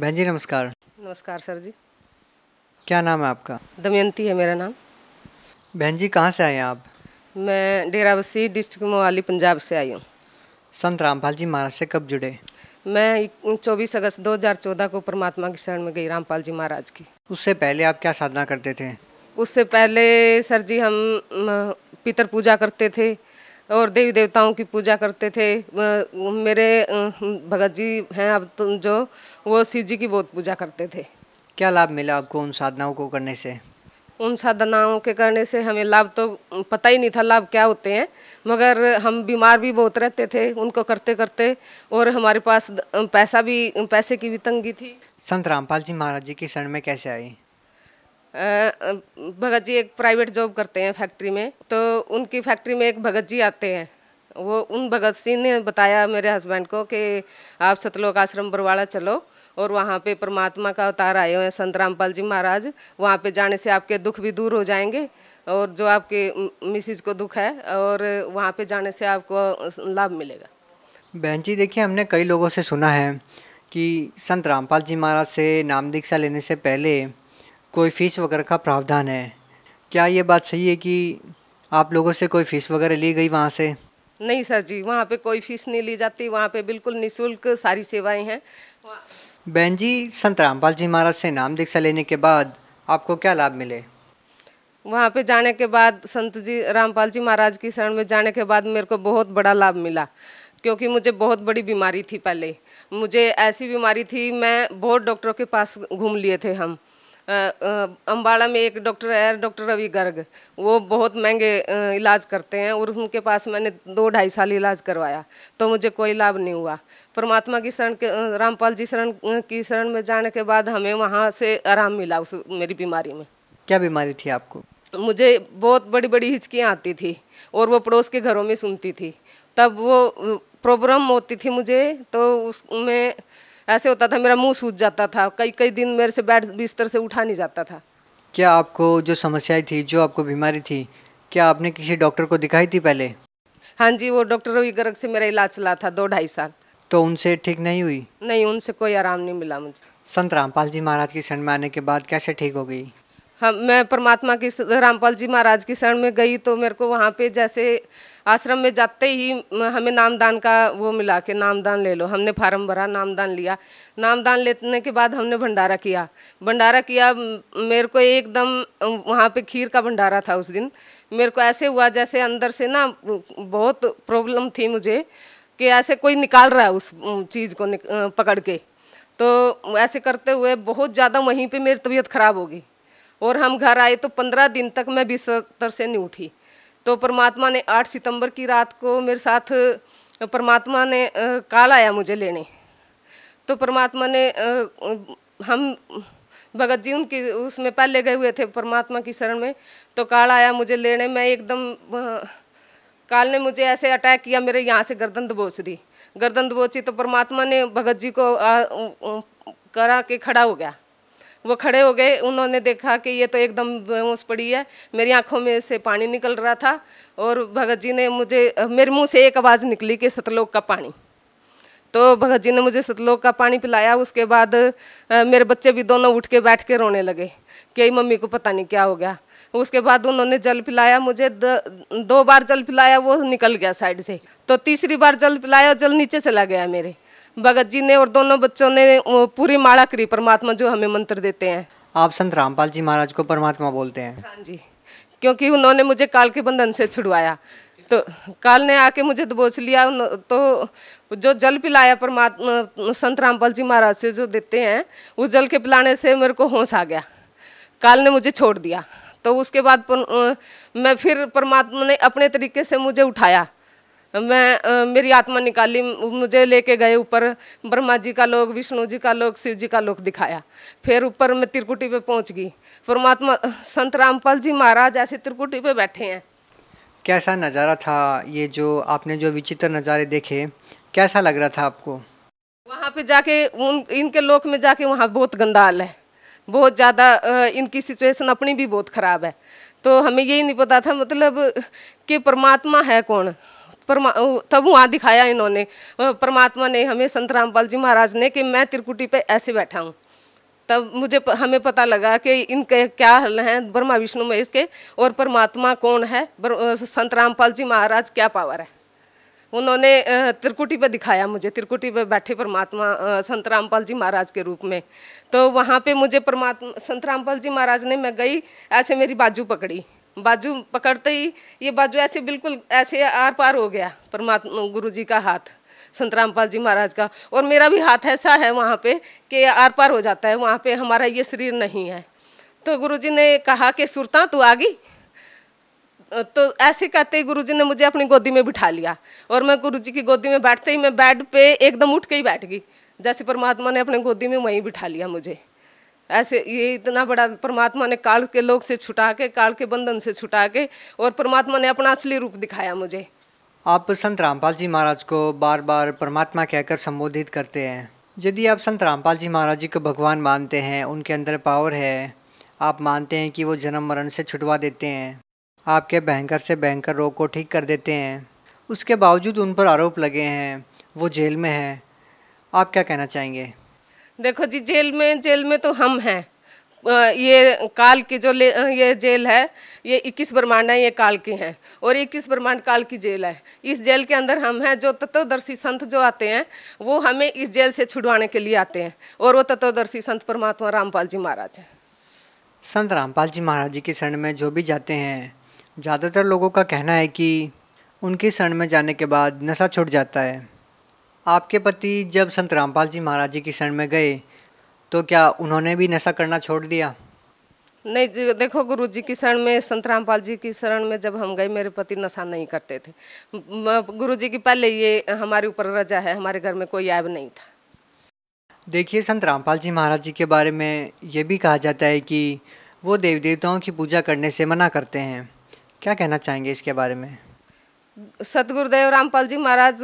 बहन जी नमस्कार नमस्कार सर जी क्या नाम है आपका दमयंती है मेरा नाम बहन जी कहाँ से आए हैं आप मैं डेरा बसी डिस्ट्रिक्ट मोहाली पंजाब से आई हूँ संत रामपाल जी महाराज से कब जुड़े मैं 24 अगस्त 2014 को परमात्मा की शरण में गई रामपाल जी महाराज की उससे पहले आप क्या साधना करते थे उससे पहले सर जी हम पितर पूजा करते थे और देवी देवताओं की पूजा करते थे मेरे भगत जी हैं अब तो जो वो शिव जी की बहुत पूजा करते थे क्या लाभ मिला आपको उन साधनाओं को करने से उन साधनाओं के करने से हमें लाभ तो पता ही नहीं था लाभ क्या होते हैं मगर हम बीमार भी बहुत रहते थे उनको करते करते और हमारे पास पैसा भी पैसे की भी तंगी थी संत रामपाल जी महाराज जी की शरण में कैसे आई भगत जी एक प्राइवेट जॉब करते हैं फैक्ट्री में तो उनकी फैक्ट्री में एक भगत जी आते हैं वो उन भगत सिंह ने बताया मेरे हस्बैंड को कि आप सतलोक आश्रम बरवाड़ा चलो और वहाँ पे परमात्मा का अवतार आए हुए हैं संत रामपाल जी महाराज वहाँ पे जाने से आपके दुख भी दूर हो जाएंगे और जो आपके मिसिज को दुख है और वहाँ पे जाने से आपको लाभ मिलेगा बहन जी देखिए हमने कई लोगों से सुना है कि संत रामपाल जी महाराज से नाम दीक्षा लेने से पहले कोई फ़ीस वगैरह का प्रावधान है क्या ये बात सही है कि आप लोगों से कोई फ़ीस वगैरह ली गई वहाँ से नहीं सर जी वहाँ पे कोई फ़ीस नहीं ली जाती वहाँ पे बिल्कुल निशुल्क सारी सेवाएं हैं बहन जी संत रामपाल जी महाराज से नाम दीक्षा लेने के बाद आपको क्या लाभ मिले वहाँ पे जाने के बाद संत जी रामपाल जी महाराज की शरण में जाने के बाद मेरे को बहुत बड़ा लाभ मिला क्योंकि मुझे बहुत बड़ी बीमारी थी पहले मुझे ऐसी बीमारी थी मैं बहुत डॉक्टरों के पास घूम लिए थे हम अम्बाड़ा में एक डॉक्टर है डॉक्टर रवि गर्ग वो बहुत महंगे इलाज करते हैं और उनके पास मैंने दो ढाई साल इलाज करवाया तो मुझे कोई लाभ नहीं हुआ परमात्मा की शरण के रामपाल जी शरण की शरण में जाने के बाद हमें वहाँ से आराम मिला उस मेरी बीमारी में क्या बीमारी थी आपको मुझे बहुत बड़ी बड़ी हिचकियाँ आती थी और वो पड़ोस के घरों में सुनती थी तब वो प्रॉब्लम होती थी मुझे तो उसमें ऐसे होता था मेरा मुंह सूझ जाता था कई कई दिन मेरे से बैठ बिस्तर से उठा नहीं जाता था क्या आपको जो समस्याएं थी जो आपको बीमारी थी क्या आपने किसी डॉक्टर को दिखाई थी पहले हाँ जी वो डॉक्टर रवि गर्ग से मेरा इलाज चला था दो ढाई साल तो उनसे ठीक नहीं हुई नहीं उनसे कोई आराम नहीं मिला मुझे संत रामपाल जी महाराज की शरण में आने के बाद कैसे ठीक हो गई हम मैं परमात्मा की रामपाल जी महाराज की शरण में गई तो मेरे को वहाँ पे जैसे आश्रम में जाते ही हमें नामदान का वो मिला के नामदान ले लो हमने फार्म भरा नामदान लिया नामदान लेने के बाद हमने भंडारा किया भंडारा किया मेरे को एकदम वहाँ पे खीर का भंडारा था उस दिन मेरे को ऐसे हुआ जैसे अंदर से ना बहुत प्रॉब्लम थी मुझे कि ऐसे कोई निकाल रहा है उस चीज़ को पकड़ के तो ऐसे करते हुए बहुत ज़्यादा वहीं पर मेरी तबीयत ख़राब होगी और हम घर आए तो पंद्रह दिन तक मैं बिस्तर से नहीं उठी तो परमात्मा ने आठ सितंबर की रात को मेरे साथ परमात्मा ने काल आया मुझे लेने तो परमात्मा ने हम भगत जी उनकी उसमें पहले गए हुए थे परमात्मा की शरण में तो काल आया मुझे लेने मैं एकदम काल ने मुझे ऐसे अटैक किया मेरे यहाँ से गर्दन दबोच दी गर्दन दबोची तो परमात्मा ने भगत जी को आ, करा के खड़ा हो गया वो खड़े हो गए उन्होंने देखा कि ये तो एकदम बेहोश पड़ी है मेरी आंखों में से पानी निकल रहा था और भगत जी ने मुझे मेरे मुंह से एक आवाज़ निकली कि सतलोक का पानी तो भगत जी ने मुझे सतलोक का पानी पिलाया उसके बाद मेरे बच्चे भी दोनों उठ के बैठ के रोने लगे कि मम्मी को पता नहीं क्या हो गया उसके बाद उन्होंने जल पिलाया मुझे द, दो बार जल पिलाया वो निकल गया साइड से तो तीसरी बार जल पिलाया जल नीचे चला गया मेरे भगत जी ने और दोनों बच्चों ने पूरी माला करी परमात्मा जो हमें मंत्र देते हैं आप संत रामपाल जी महाराज को परमात्मा बोलते हैं हाँ जी क्योंकि उन्होंने मुझे काल के बंधन से छुड़वाया तो काल ने आके मुझे दबोच लिया तो जो जल पिलाया परमात्मा संत रामपाल जी महाराज से जो देते हैं उस जल के पिलाने से मेरे को होश आ गया काल ने मुझे छोड़ दिया तो उसके बाद पर, मैं फिर परमात्मा ने अपने तरीके से मुझे उठाया मैं आ, मेरी आत्मा निकाली मुझे लेके गए ऊपर ब्रह्मा जी का लोक विष्णु जी का लोक शिव जी का लोक दिखाया फिर ऊपर मैं त्रिकुटी पे पहुंच गई परमात्मा संत रामपाल जी महाराज ऐसे त्रिकुटी पे बैठे हैं कैसा नज़ारा था ये जो आपने जो विचित्र नज़ारे देखे कैसा लग रहा था आपको वहाँ पे जाके उन इनके लोक में जाके वहाँ बहुत गंदा है बहुत ज़्यादा इनकी सिचुएशन अपनी भी बहुत ख़राब है तो हमें यही नहीं पता था मतलब कि परमात्मा है कौन परमा तब वहाँ दिखाया इन्होंने परमात्मा ने हमें संत रामपाल जी महाराज ने कि मैं त्रिकुटी पे ऐसे बैठा हूँ तब मुझे प, हमें पता लगा कि इनके क्या हल हैं ब्रह्मा विष्णु महेश के और परमात्मा कौन है संत रामपाल जी महाराज क्या पावर है उन्होंने त्रिकुटी पे दिखाया मुझे त्रिकुटी पे बैठे परमात्मा संत रामपाल जी महाराज के रूप में तो वहाँ पे मुझे परमात्मा संत रामपाल जी महाराज ने मैं गई ऐसे मेरी बाजू पकड़ी बाजू पकड़ते ही ये बाजू ऐसे बिल्कुल ऐसे आर पार हो गया परमात्मा गुरु जी का हाथ संत रामपाल जी महाराज का और मेरा भी हाथ ऐसा है वहाँ पे कि आर पार हो जाता है वहाँ पे हमारा ये शरीर नहीं है तो गुरु जी ने कहा कि सुरता तू आ गई तो ऐसे कहते ही गुरु जी ने मुझे अपनी गोदी में बिठा लिया और मैं गुरु जी की गोदी में बैठते ही मैं बेड पे एकदम उठ के ही बैठ गई जैसे परमात्मा ने अपने गोदी में वहीं बिठा लिया मुझे ऐसे ये इतना बड़ा परमात्मा ने काल के लोग से छुटा के काल के बंधन से छुटा के और परमात्मा ने अपना असली रूप दिखाया मुझे आप संत रामपाल जी महाराज को बार बार परमात्मा कहकर संबोधित करते हैं यदि आप संत रामपाल जी महाराज जी को भगवान मानते हैं उनके अंदर पावर है आप मानते हैं कि वो जन्म मरण से छुटवा देते हैं आपके भयंकर से भयंकर रोग को ठीक कर देते हैं उसके बावजूद उन पर आरोप लगे हैं वो जेल में हैं आप क्या कहना चाहेंगे देखो जी जेल में जेल में तो हम हैं ये काल की जो ये जेल है ये 21 ब्रह्मांड है ये काल की हैं और 21 ब्रह्मांड काल की जेल है इस जेल के अंदर हम हैं जो तत्वदर्शी संत जो आते हैं वो हमें इस जेल से छुड़वाने के लिए आते हैं और वो तत्वदर्शी संत परमात्मा रामपाल जी महाराज हैं संत रामपाल जी महाराज जी की शरण में जो भी जाते हैं ज़्यादातर लोगों का कहना है कि उनके शरण में जाने के बाद नशा छुट जाता है आपके पति जब संत रामपाल जी महाराज जी की शरण में गए तो क्या उन्होंने भी नशा करना छोड़ दिया नहीं जी देखो गुरु जी की शरण में संत रामपाल जी की शरण में जब हम गए मेरे पति नशा नहीं करते थे गुरु जी की पहले ये हमारे ऊपर रजा है हमारे घर में कोई ऐब नहीं था देखिए संत रामपाल जी महाराज जी के बारे में ये भी कहा जाता है कि वो देवी देवताओं की पूजा करने से मना करते हैं क्या कहना चाहेंगे इसके बारे में सतगुरुदेव रामपाल जी महाराज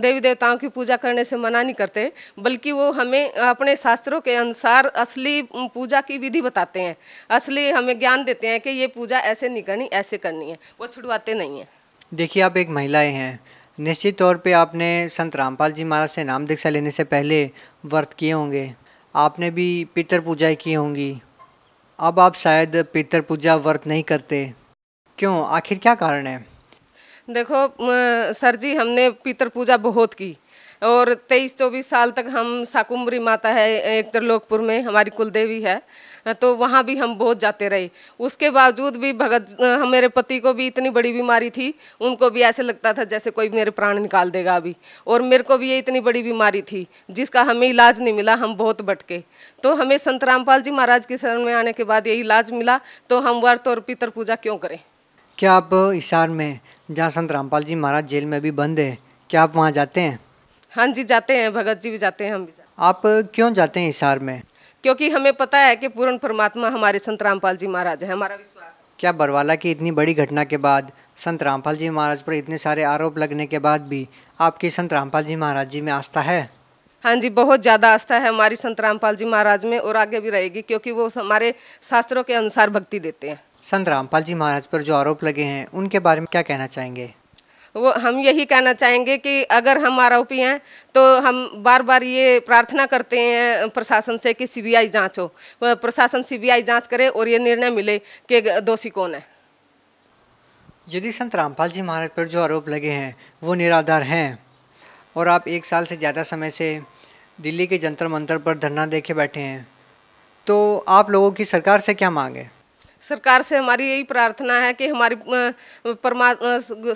देवी देवताओं की पूजा करने से मना नहीं करते बल्कि वो हमें अपने शास्त्रों के अनुसार असली पूजा की विधि बताते हैं असली हमें ज्ञान देते हैं कि ये पूजा ऐसे नहीं करनी ऐसे करनी है वो छुड़वाते नहीं हैं देखिए आप एक महिलाएं हैं निश्चित तौर पे आपने संत रामपाल जी महाराज से नाम दीक्षा लेने से पहले व्रत किए होंगे आपने भी पितर पूजाएँ की होंगी अब आप शायद पितर पूजा व्रत नहीं करते क्यों आखिर क्या कारण है देखो सर जी हमने पितर पूजा बहुत की और तेईस चौबीस साल तक हम साकुम्बरी माता है एक त्रिलोकपुर में हमारी कुलदेवी है तो वहाँ भी हम बहुत जाते रहे उसके बावजूद भी भगत मेरे पति को भी इतनी बड़ी बीमारी थी उनको भी ऐसे लगता था जैसे कोई मेरे प्राण निकाल देगा अभी और मेरे को भी ये इतनी बड़ी बीमारी थी जिसका हमें इलाज नहीं मिला हम बहुत भटके तो हमें संत रामपाल जी महाराज के शरण में आने के बाद ये इलाज मिला तो हम व्रत और पितर पूजा क्यों करें क्या आप ईशान में जहाँ संत रामपाल जी महाराज जेल में भी बंद है क्या आप वहाँ जाते हैं हाँ जी जाते हैं भगत जी भी जाते हैं हम भी जाते हैं। आप क्यों जाते हैं हिसार में क्योंकि हमें पता है कि पूर्ण परमात्मा हमारे संत रामपाल जी महाराज है हमारा विश्वास है क्या बरवाला की इतनी बड़ी घटना के बाद संत रामपाल जी महाराज पर इतने सारे आरोप लगने के बाद भी आपकी संत रामपाल जी महाराज जी में आस्था है हाँ जी बहुत ज़्यादा आस्था है हमारी संत रामपाल जी महाराज में और आगे भी रहेगी क्योंकि वो हमारे शास्त्रों के अनुसार भक्ति देते हैं संत रामपाल जी महाराज पर जो आरोप लगे हैं उनके बारे में क्या कहना चाहेंगे वो हम यही कहना चाहेंगे कि अगर हम आरोपी हैं तो हम बार बार ये प्रार्थना करते हैं प्रशासन से कि सीबीआई जांच हो प्रशासन सीबीआई जांच करे और ये निर्णय मिले कि दोषी कौन है यदि संत रामपाल जी महाराज पर जो आरोप लगे हैं वो निराधार हैं और आप एक साल से ज़्यादा समय से दिल्ली के जंतर मंतर पर धरना देखे बैठे हैं तो आप लोगों की सरकार से क्या मांग है सरकार से हमारी यही प्रार्थना है कि हमारी परमा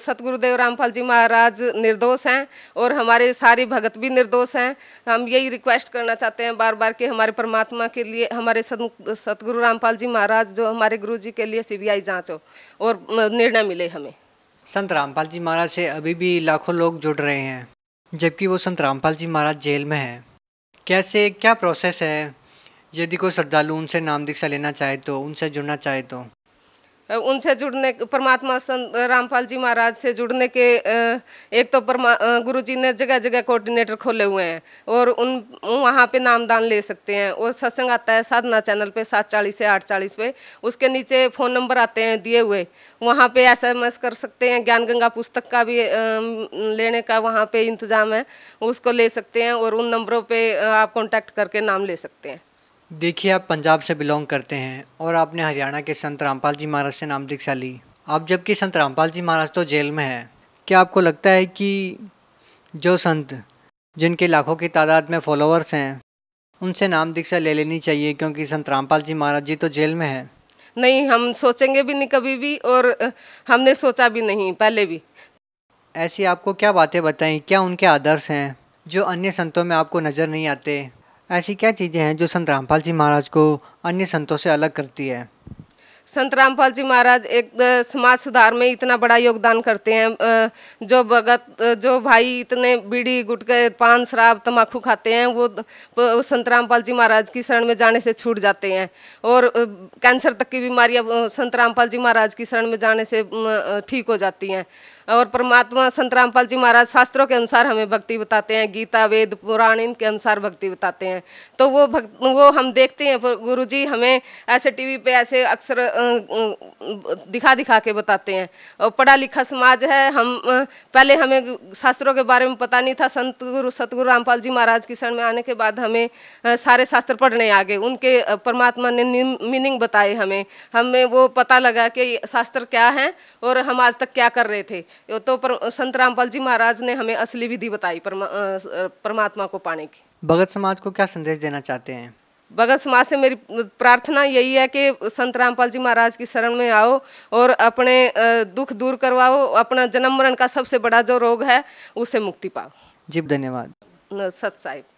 सतगुरुदेव रामपाल जी महाराज निर्दोष हैं और हमारे सारे भगत भी निर्दोष हैं हम यही रिक्वेस्ट करना चाहते हैं बार बार कि हमारे परमात्मा के लिए हमारे सतगुरु रामपाल जी महाराज जो हमारे गुरु जी के लिए सीबीआई जांच हो और निर्णय मिले हमें संत रामपाल जी महाराज से अभी भी लाखों लोग जुड़ रहे हैं जबकि वो संत रामपाल जी महाराज जेल में हैं कैसे क्या प्रोसेस है यदि कोई श्रद्धालु उनसे नाम दीक्षा लेना चाहे तो उनसे जुड़ना चाहे तो उनसे जुड़ने परमात्मा संत रामपाल जी महाराज से जुड़ने के एक तो परमा गुरु जी ने जगह जगह कोऑर्डिनेटर खोले हुए हैं और उन वहाँ पे नामदान ले सकते हैं और सत्संग आता है साधना चैनल पे सात चालीस से आठ चालीस पे उसके नीचे फ़ोन नंबर आते हैं दिए हुए वहाँ पे एसएमएस कर सकते हैं ज्ञान गंगा पुस्तक का भी लेने का वहाँ पर इंतज़ाम है उसको ले सकते हैं और उन नंबरों पर आप कॉन्टैक्ट करके नाम ले सकते हैं देखिए आप पंजाब से बिलोंग करते हैं और आपने हरियाणा के संत रामपाल जी महाराज से नाम दीक्षा ली आप जबकि संत रामपाल जी महाराज तो जेल में हैं क्या आपको लगता है कि जो संत जिनके लाखों की तादाद में फॉलोअर्स हैं उनसे नाम दीक्षा ले लेनी चाहिए क्योंकि संत रामपाल जी महाराज जी तो जेल में हैं नहीं हम सोचेंगे भी नहीं कभी भी और हमने सोचा भी नहीं पहले भी ऐसी आपको क्या बातें बताएं क्या उनके आदर्श हैं जो अन्य संतों में आपको नज़र नहीं आते ऐसी क्या चीज़ें हैं जो संत रामपाल जी महाराज को अन्य संतों से अलग करती है संत रामपाल जी महाराज एक समाज सुधार में इतना बड़ा योगदान करते हैं जो भगत जो भाई इतने बीड़ी गुटके पान शराब तम्बाकू खाते हैं वो संत रामपाल जी महाराज की शरण में जाने से छूट जाते हैं और कैंसर तक की बीमारियां संत रामपाल जी महाराज की शरण में जाने से ठीक हो जाती हैं और परमात्मा संत रामपाल जी महाराज शास्त्रों के अनुसार हमें भक्ति बताते हैं गीता वेद पुराण इनके अनुसार भक्ति बताते हैं तो वो भक्त वो हम देखते हैं गुरु जी हमें ऐसे वी पे ऐसे अक्सर दिखा दिखा के बताते हैं और पढ़ा लिखा समाज है हम पहले हमें शास्त्रों के बारे में पता नहीं था संत गुरु सतगुरु रामपाल जी महाराज की शरण में आने के बाद हमें सारे शास्त्र पढ़ने आ गए उनके परमात्मा ने मीनिंग बताए हमें हमें वो पता लगा कि शास्त्र क्या हैं और हम आज तक क्या कर रहे थे तो पर, संत रामपाल जी महाराज ने हमें असली विधि बताई परमा, परमात्मा को पाने की भगत समाज को क्या संदेश देना चाहते हैं भगत समाज से मेरी प्रार्थना यही है कि संत रामपाल जी महाराज की शरण में आओ और अपने दुख दूर करवाओ अपना जन्म मरण का सबसे बड़ा जो रोग है उसे मुक्ति पाओ जी धन्यवाद सत साहिब